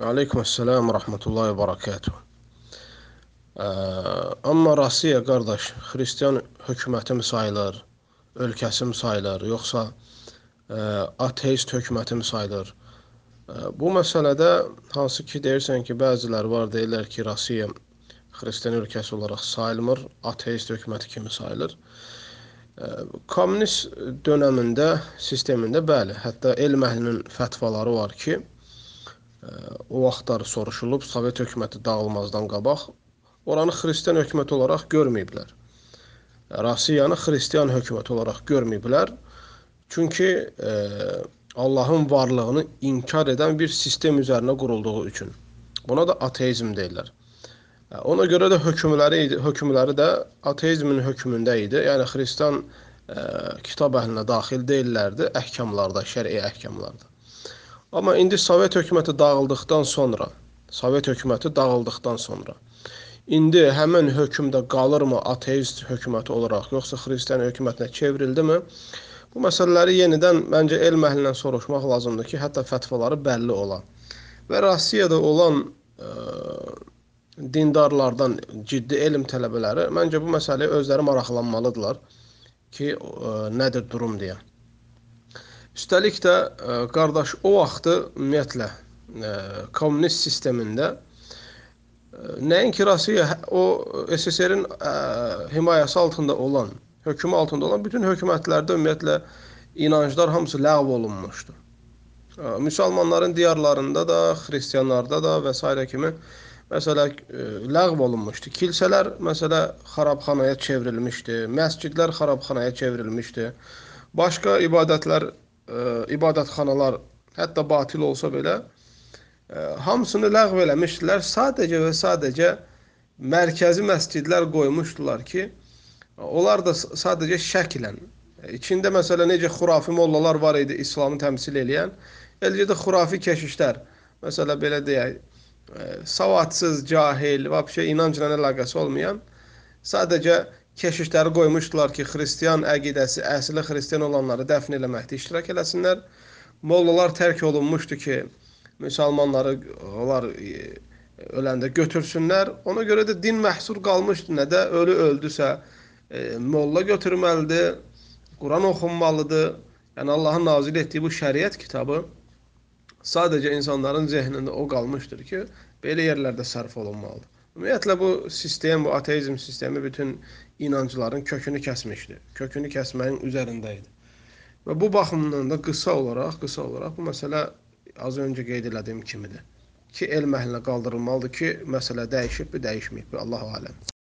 عليكم السلام ورحمة الله وbarakatuh. Amma Rusiya qardaş, xristian hökuməti sayılır, ölkəsi sayılır, yoxsa e, ateist hökuməti sayılır? E, bu məsələdə hansı ki deyirsən ki, bəzilər var, deyirlər ki, Rusiya xristian ölkəsi olaraq sayılmır, ateist hökuməti kimi sayılır. E, kommunist dönəmində, sistemində bəli, hətta elm əhlinin fətvaları var ki, o vaxtlar soruşulub Sovet hökuməti dağılmazdan qabaq oranı xristian hökuməti olaraq görməyiblər. Rusiyanı xristian hökuməti olaraq görməyiblər. Çünki e, Allahın varlığını inkar edən bir sistem üzərinə qurulduğu üçün. Buna da ateizm deyirlər. E, ona görə də hökmləri hökmləri də ateizmin hökmündə idi. Yəni xristian e, kitab əhlinə daxil deyillərdi əhkamlarda, şər'i əhkamlarda. Amma indi Sovet hökuməti dağıldıqdan sonra, Sovet hökuməti dağıldıqdan sonra indi həmin hökmdə qalırmı ateist hökuməti olaraq, yoxsa xristian hökumətinə çevrildimi? Bu məsələləri yenidən məncə elm əhlindən soruşmaq lazımdır ki, hətta fətvaları bəlli ola. Və Rusiyada olan ə, e, dindarlardan ciddi elm tələbələri məncə bu məsələyə özləri maraqlanmalıdırlar ki, ə, e, nədir durum deyə. Üstəlik də e, qardaş o vaxtı ümumiyyətlə e, kommunist sistemində e, nəinki Rusiya o SSR-in himayəsi altında olan, hökmü altında olan bütün hökumətlərdə ümumiyyətlə inanclar hamısı ləğv olunmuşdu. Müsəlmanların diyarlarında da, xristianlarda da və s. kimi məsələ ləğv olunmuşdu. Kilsələr məsələ xarabxanaya çevrilmişdi, məscidlər xarabxanaya çevrilmişdi. Başqa ibadətlər ə, ibadətxanalar hətta batil olsa belə ə, e, hamısını ləğv eləmişdilər. Sadəcə və sadəcə mərkəzi məscidlər qoymuşdular ki, onlar da sadəcə şəklən. E, içində məsələn necə xurafi mollalar var idi İslamı təmsil edən, eləcə də xurafi keşişlər. Məsələn belə deyək, ə, e, savadsız, cahil, vəbşə inancla əlaqəsi olmayan sadəcə keşişləri qoymuşdular ki, xristian əqidəsi, əsli xristian olanları dəfn eləməkdə iştirak eləsinlər. Mollalar tərk olunmuşdu ki, müsəlmanları onlar e, öləndə götürsünlər. Ona görə də din məhsur qalmışdı. Nə də ölü öldüsə, e, molla götürməlidir, Quran oxunmalıdır. Yəni Allahın nazil etdiyi bu şəriət kitabı sadəcə insanların zehnində o qalmışdır ki, belə yerlərdə sərf olunmalıdır. Ümumiyyətlə bu sistem, bu ateizm sistemi bütün inancların kökünü kəsmişdi. Kökünü kəsməyin üzərində idi. Və bu baxımdan da qısa olaraq, qısa olaraq bu məsələ az öncə qeyd elədiyim kimidir. Ki el məhəllinə qaldırılmalıdır ki, məsələ dəyişib, dəyişməyib, Allahu aləm.